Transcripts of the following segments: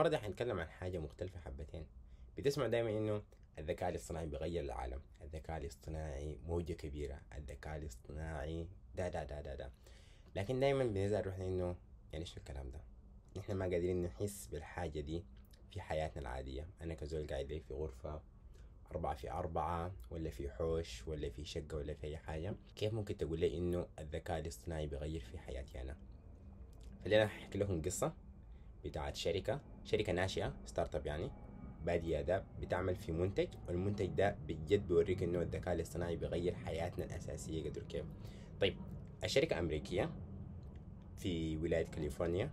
المرة دي حنتكلم عن حاجة مختلفة حبتين بتسمع دايما انه الذكاء الاصطناعي بيغير العالم الذكاء الاصطناعي موجة كبيرة الذكاء الاصطناعي دا دا دا دا دا لكن دايما بنزعل روحنا انه يعني شو الكلام ده نحن ما قادرين نحس بالحاجة دي في حياتنا العادية أنا كزول قاعد لي في غرفة أربعة في أربعة ولا في حوش ولا في شقة ولا في أي حاجة كيف ممكن تقول لي إنه الذكاء الاصطناعي بيغير في حياتي أنا؟ خلينا أحكي لكم قصة بتاعت شركة شركة ناشئة ستارت اب يعني بادية ده بتعمل في منتج والمنتج ده بجد بيوريك انه الذكاء الاصطناعي بيغير حياتنا الأساسية قدر كيف طيب الشركة أمريكية في ولاية كاليفورنيا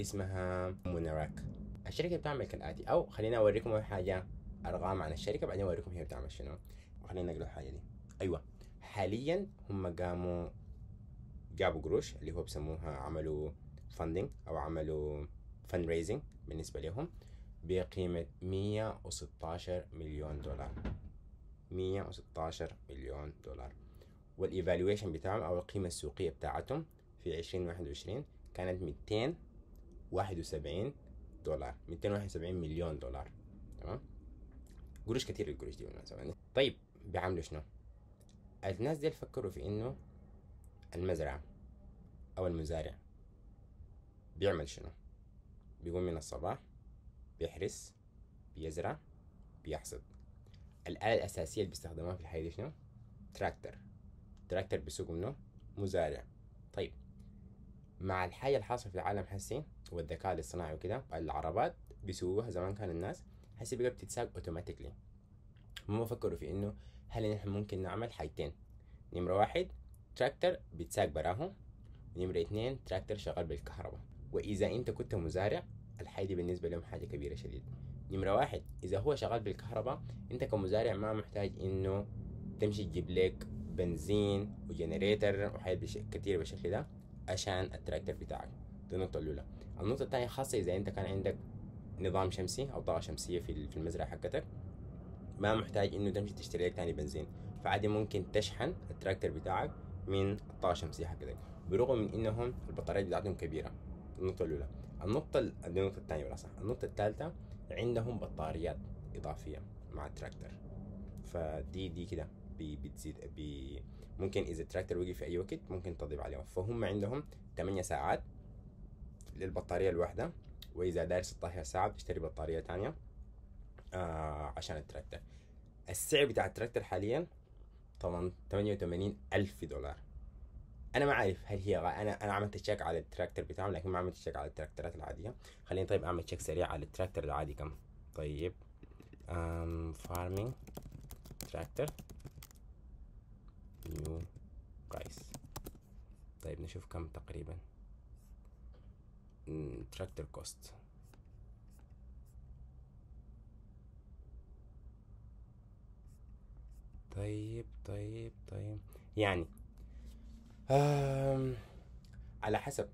اسمها مونراك الشركة بتعمل كالآتي أو خلينا أوريكم حاجة أرقام عن الشركة بعدين أوريكم هي بتعمل شنو وخلينا نقرأ الحاجة دي أيوة حاليا هم قاموا جابوا قروش اللي هو بسموها عملوا فاندنج أو عملوا فند ريزنج بالنسبة لهم بقيمة 116 مليون دولار 116 مليون دولار والايفالويشن بتاعهم او القيمة السوقية بتاعتهم في 2021 كانت 271 دولار 271 مليون دولار تمام قروش كتير القروش دي بالمناسبة يعني. طيب بيعملوا شنو؟ الناس دي فكروا في انه المزرعة او المزارع بيعمل شنو؟ بيقوم من الصباح بيحرس بيزرع بيحصد الآلة الأساسية اللي بيستخدموها في الحياة دي شنو؟ تراكتر تراكتر بيسوق منه مزارع طيب مع الحاجة اللي حاصلة في العالم حسي والذكاء الاصطناعي وكده العربات بيسوقوها زمان كان الناس حسي بقى بتتساق اوتوماتيكلي هم فكروا في انه هل نحن ممكن نعمل حاجتين نمرة واحد تراكتر بيتساق براهم نمرة اتنين تراكتر شغال بالكهرباء وإذا أنت كنت مزارع الحياة دي بالنسبة لهم حاجة كبيرة شديد نمرة واحد إذا هو شغال بالكهرباء أنت كمزارع ما محتاج إنه تمشي تجيب لك بنزين وجنريتر وحاجات بش... كتير بالشكل ده عشان التراكتر بتاعك دي النقطة الأولى النقطة الثانية خاصة إذا أنت كان عندك نظام شمسي أو طاقة شمسية في المزرعة حقتك ما محتاج إنه تمشي تشتري لك تاني بنزين فعادي ممكن تشحن التراكتر بتاعك من الطاقة الشمسية حقتك برغم من إنهم البطاريات بتاعتهم كبيرة النقطة الأولى النقطة النقطة الثانية ولا صح النقطة الثالثة عندهم بطاريات إضافية مع التراكتر فدي دي كده بتزيد بي ممكن إذا التراكتر وقف في أي وقت ممكن تضيف عليهم فهم عندهم 8 ساعات للبطارية الواحدة وإذا داير 16 ساعة بتشتري بطارية تانية آه عشان التراكتر السعر بتاع التراكتر حاليا طبعا 88 ألف دولار انا ما عارف هل هي غ... انا انا عملت تشيك على التراكتر بتاعه لكن ما عملت تشيك على التراكترات العاديه خليني طيب اعمل تشيك سريع على التراكتر العادي كم طيب أم فارمينج تراكتر نيو برايس طيب نشوف كم تقريبا تراكتر كوست طيب طيب طيب يعني على حسب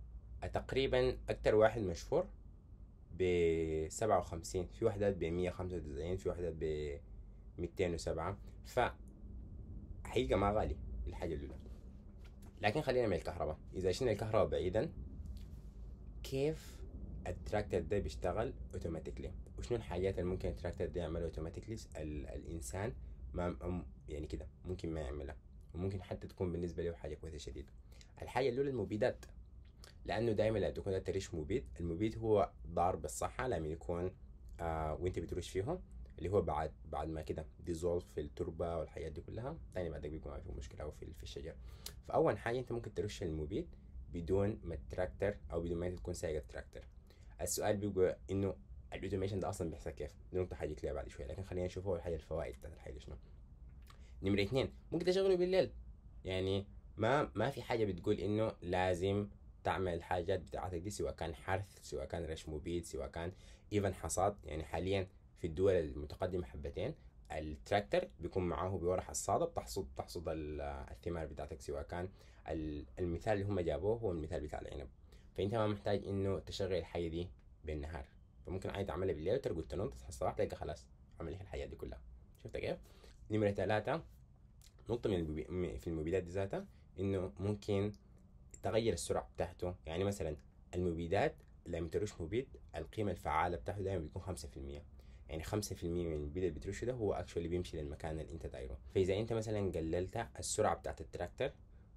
تقريبا أكتر واحد مشهور بسبعة وخمسين في وحدات بمية خمسة وتسعين في وحدات بميتين وسبعة ف حقيقة ما غالي الحاجة الأولى لكن خلينا من الكهرباء إذا شلنا الكهرباء بعيدا كيف التراكتر ده بيشتغل اوتوماتيكلي وشنو الحاجات اللي ممكن التراكتر ده يعملها اوتوماتيكلي الانسان ما يعني كده ممكن ما يعملها وممكن حتى تكون بالنسبه له حاجه كويسه شديده الحاجه الاولى المبيدات لانه دائما لما تكون انت مبيد المبيد هو ضار بالصحه لما يكون آه وانت بترش فيهم اللي هو بعد بعد ما كده ديزولف في التربه والحاجات دي كلها تاني بعدك بيكون ما في مشكله او في, في الشجر فاول حاجه انت ممكن ترش المبيد بدون ما التراكتر او بدون ما انت تكون سايق التراكتر السؤال بيبقى انه الاوتوميشن ده اصلا بيحصل كيف؟ دي نقطه حاجه ليها بعد شويه لكن خلينا نشوف اول حاجه الفوائد بتاعت الحاجه شنو نمرة اثنين ممكن تشغله بالليل يعني ما ما في حاجة بتقول انه لازم تعمل الحاجات بتاعتك دي سواء كان حرث سواء كان رش مبيد سواء كان ايفن حصاد يعني حاليا في الدول المتقدمة حبتين التراكتر بيكون معاه بورا حصاده بتحصد تحصد الثمار بتاعتك سواء كان المثال اللي هم جابوه هو المثال بتاع العنب فانت ما محتاج انه تشغل الحاجه دي بالنهار فممكن عادي تعملها بالليل وترقد تنوم تصحى الصباح تلقى خلاص عملت الحاجات دي كلها شفت كيف؟ نمرة ثلاثة نقطة من في المبيدات ذاتها إنه ممكن تغير السرعة بتاعته يعني مثلا المبيدات لما ترش مبيد القيمة الفعالة بتاعته دايما بتكون خمسة في المية يعني خمسة في المية من المبيد اللي بترشه ده هو اكشولي بيمشي للمكان اللي انت دايره فإذا انت مثلا قللت السرعة بتاعت التراكتر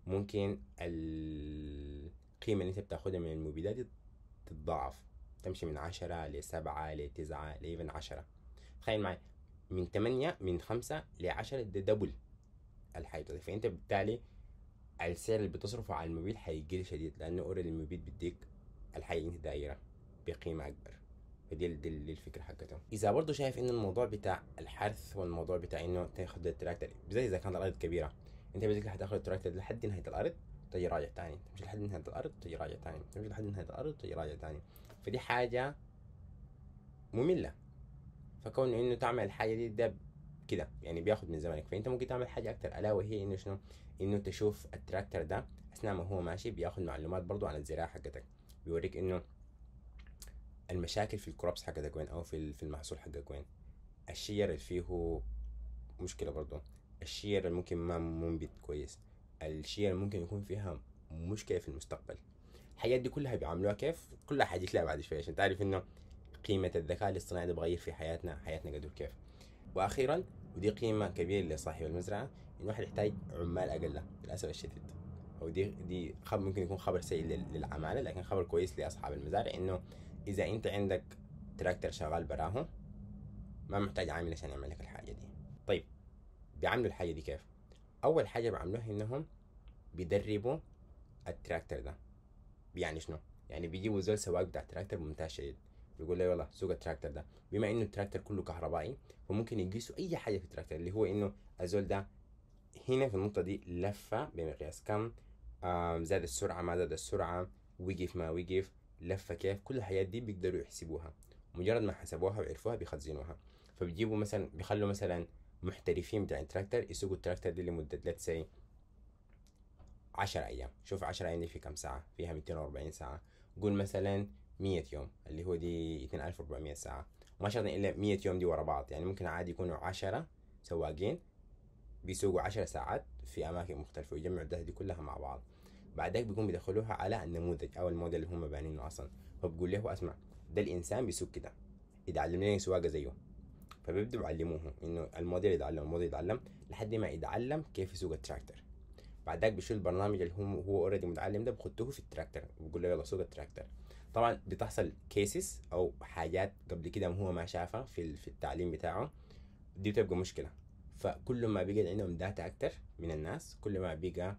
ممكن القيمة اللي انت بتاخدها من المبيدات تتضاعف تمشي من عشرة لسبعة لتسعة لإيفن عشرة تخيل معي من 8 من 5 ل 10 ده دبل الحيطه دي فانت بالتالي السعر اللي بتصرفه على المبيد هيقل شديد لان اوريدي المبيد بيديك الحيطه دايره بقيمه اكبر فدي دي الفكره حقتهم اذا برضه شايف ان الموضوع بتاع الحرث والموضوع بتاع انه تاخد التراكتر بالذات اذا كانت الارض كبيره انت بذلك هتاخد التراكتر لحد نهايه الارض تجي راجع تاني تمشي لحد نهايه الارض تجي راجع تاني تمشي لحد نهايه الارض تجي راجع تاني فدي حاجه ممله فكون انه تعمل الحاجه دي ده كده يعني بياخد من زمانك فانت ممكن تعمل حاجه اكتر الا وهي انه شنو انه تشوف التراكتر ده اثناء ما هو ماشي بياخد معلومات برضو عن الزراعه حقتك بيوريك انه المشاكل في الكروبس حقتك وين او في في المحصول حقك وين الشير اللي فيه مشكله برضو الشير اللي ممكن ما منبت كويس الشير اللي ممكن يكون فيها مشكله في المستقبل الحاجات دي كلها بيعملوها كيف كلها حاجات لها بعد شويه عشان تعرف انه قيمه الذكاء الاصطناعي ده بغير في حياتنا حياتنا قدر كيف واخيرا ودي قيمه كبيره لصاحب المزرعه انه الواحد يحتاج عمال اقل للاسف الشديد او دي دي خبر ممكن يكون خبر سيء للعماله لكن خبر كويس لاصحاب المزارع انه اذا انت عندك تراكتر شغال براهم ما محتاج عامل عشان يعمل لك الحاجه دي طيب بيعملوا الحاجه دي كيف اول حاجه بيعملوها انهم بيدربوا التراكتر ده يعني شنو يعني بيجيبوا زول سواق بتاع تراكتر ممتاز شديد بيقول له يلا سوق التراكتر ده بما انه التراكتر كله كهربائي فممكن يقيسوا اي حاجه في التراكتر اللي هو انه الزول ده هنا في النقطه دي لفه بمقياس كم زاد السرعه ما زاد السرعه وقف ما وقف لفه كيف كل الحاجات دي بيقدروا يحسبوها مجرد ما حسبوها وعرفوها بيخزنوها فبيجيبوا مثلا بيخلوا مثلا محترفين بتاع التراكتر يسوقوا التراكتر دي لمده لتس 10 ايام شوف 10 ايام دي في كم ساعه فيها 240 ساعه قول مثلا 100 يوم اللي هو دي 2400 ساعة وما شرط إلا 100 يوم دي ورا بعض يعني ممكن عادي يكونوا 10 سواقين بيسوقوا 10 ساعات في أماكن مختلفة ويجمعوا الداتا دي كلها مع بعض بعدك ذاك بيقوم بيدخلوها على النموذج أو الموديل اللي هم بانينه أصلا فبقول له أسمع ده الإنسان بيسوق كده إذا علمني سواقة زيه فبيبدوا يعلموه انه الموديل يتعلم الموديل يتعلم لحد ما يتعلم كيف يسوق التراكتر بعدك بيشيل البرنامج اللي هو هو اوريدي متعلم ده بخطوه في التراكتر بقول له يلا سوق التراكتر طبعا بتحصل كيسز او حاجات قبل كده هو ما شافها في في التعليم بتاعه دي بتبقى مشكله فكل ما بيجي عندهم داتا اكتر من الناس كل ما بقى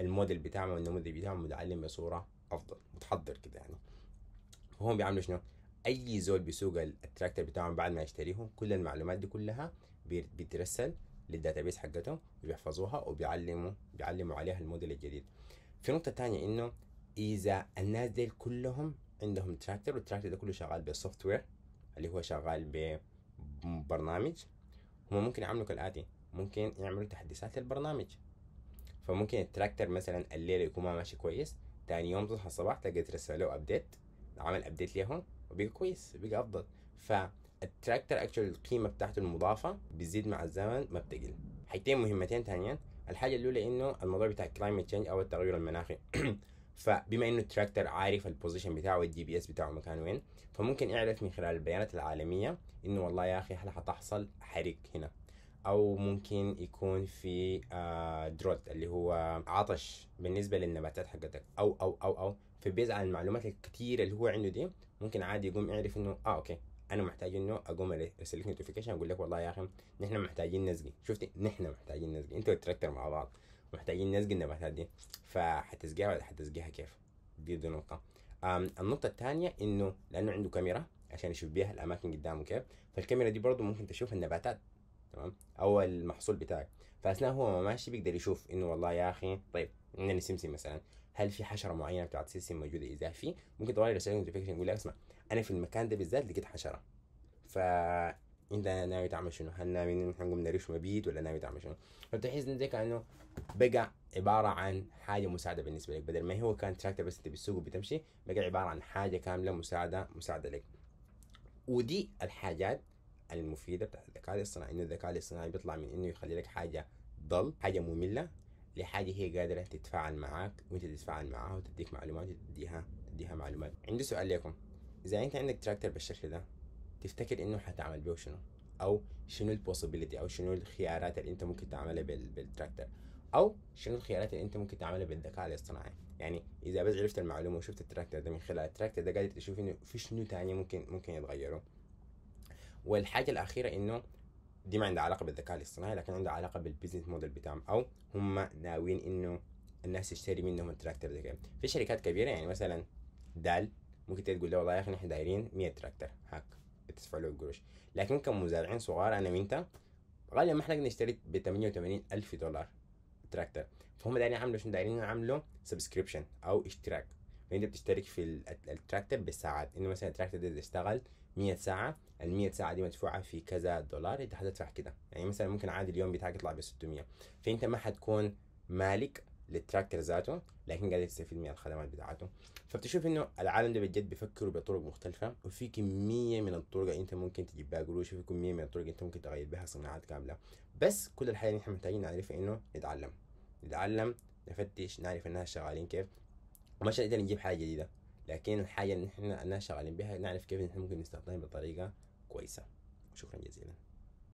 الموديل بتاعهم والنموذج بتاعهم متعلم بصوره افضل متحضر كده يعني فهم بيعملوا شنو اي زول بيسوق التراكتر بتاعهم بعد ما يشتريه كل المعلومات دي كلها بيترسل للداتابيس حقتهم وبيحفظوها وبيعلموا بيعلموا عليها الموديل الجديد في نقطه تانية انه اذا الناس ديل كلهم عندهم تراكتر والتراكتر ده كله شغال بسوفت وير اللي هو شغال ببرنامج هم ممكن يعملوا كالاتي ممكن يعملوا تحديثات للبرنامج فممكن التراكتر مثلا الليلة يكون ما ماشي كويس تاني يوم تصحى الصباح تلقى ترسل له ابديت عمل ابديت ليهم وبقى كويس بقى افضل فالتراكتر اكشولي القيمه بتاعته المضافه بتزيد مع الزمن ما بتقل حاجتين مهمتين تانيين الحاجه الاولى انه الموضوع بتاع كلايمت تشينج او التغير المناخي فبما انه التراكتر عارف البوزيشن بتاعه والدي بي اس بتاعه مكانه وين فممكن يعرف من خلال البيانات العالميه انه والله يا اخي هل حتحصل حريق هنا او ممكن يكون في دروت آه، اللي هو عطش بالنسبه للنباتات حقتك او او او او فبيز على المعلومات الكثيره اللي هو عنده دي ممكن عادي يقوم يعرف انه اه اوكي انا محتاج انه اقوم ارسل لك نوتيفيكيشن اقول لك والله يا اخي نحن محتاجين نسقي شفتي نحن محتاجين نسقي انت والتراكتر مع بعض محتاجين نسقي النباتات دي فحتسقيها ولا حتسقيها كيف دي دي نقطة النقطة الثانية انه لانه عنده كاميرا عشان يشوف بيها الاماكن قدامه كيف فالكاميرا دي برضه ممكن تشوف النباتات تمام او المحصول بتاعك فاثناء هو ما ماشي بيقدر يشوف انه والله يا اخي طيب عندنا سمسم مثلا هل في حشره معينه بتاعت سمسم موجوده اذا في ممكن طوال يرسل لك نوتيفيكيشن يقول لك اسمع انا في المكان ده بالذات لقيت حشره فا انت ناوي تعمل شنو؟ هل ناوي نحن نريش مبيت ولا ناوي تعمل شنو؟ فبتحس انت كانه بقى عباره عن حاجه مساعده بالنسبه لك بدل ما هو كان تراكتر بس انت بتسوق وبتمشي بقى عباره عن حاجه كامله مساعده مساعده لك. ودي الحاجات المفيده بتاعت الذكاء الاصطناعي انه الذكاء الاصطناعي بيطلع من انه يخلي لك حاجه ضل حاجه ممله لحاجه هي قادره تتفاعل معاك وانت تتفاعل معاها وتديك معلومات وتديها تديها معلومات. عندي سؤال لكم اذا انت عندك تراكتر بالشكل ده تفتكر انه حتعمل بيه شنو او شنو البوسيبيليتي او شنو الخيارات اللي انت ممكن تعملها بالتراكتر او شنو الخيارات اللي انت ممكن تعملها بالذكاء الاصطناعي يعني اذا بس عرفت المعلومه وشفت التراكتر ده من خلال التراكتر ده قادر تشوف انه في شنو تاني ممكن ممكن يتغيروا والحاجه الاخيره انه دي ما عندها علاقه بالذكاء الاصطناعي لكن عندها علاقه بالبيزنس موديل بتاعهم او هم ناويين انه الناس تشتري منهم التراكتر ده كده في شركات كبيره يعني مثلا دال ممكن تقول له والله يا اخي نحن دايرين 100 تراكتر هاك تدفع له القروش لكن كمزارعين صغار انا وانت غالبا ما احنا نشتري ب 88 الف دولار تراكتر فهم دايرين يعملوا شنو دايرين يعملوا سبسكريبشن او اشتراك فانت يعني بتشترك في التراكتر بالساعات انه مثلا التراكتر ده اشتغل 100 ساعه ال 100 ساعه دي مدفوعه في كذا دولار انت حتدفع كده يعني مثلا ممكن عادي اليوم بتاعك يطلع ب 600 فانت ما حتكون مالك للتراكر ذاته لكن قادر يستفيد من الخدمات بتاعته فبتشوف انه العالم ده بجد بيفكروا بطرق مختلفه وفي كميه من الطرق انت ممكن تجيب بها قروش وفي كميه من الطرق انت ممكن تغير بها صناعات كامله بس كل الحاجه اللي احنا محتاجين نعرفها انه نتعلم نتعلم نفتش نعرف الناس شغالين كيف ومش نقدر نجيب حاجه جديده لكن الحاجه اللي احنا الناس شغالين بها نعرف كيف احنا ممكن نستخدمها بطريقه كويسه شكرا جزيلا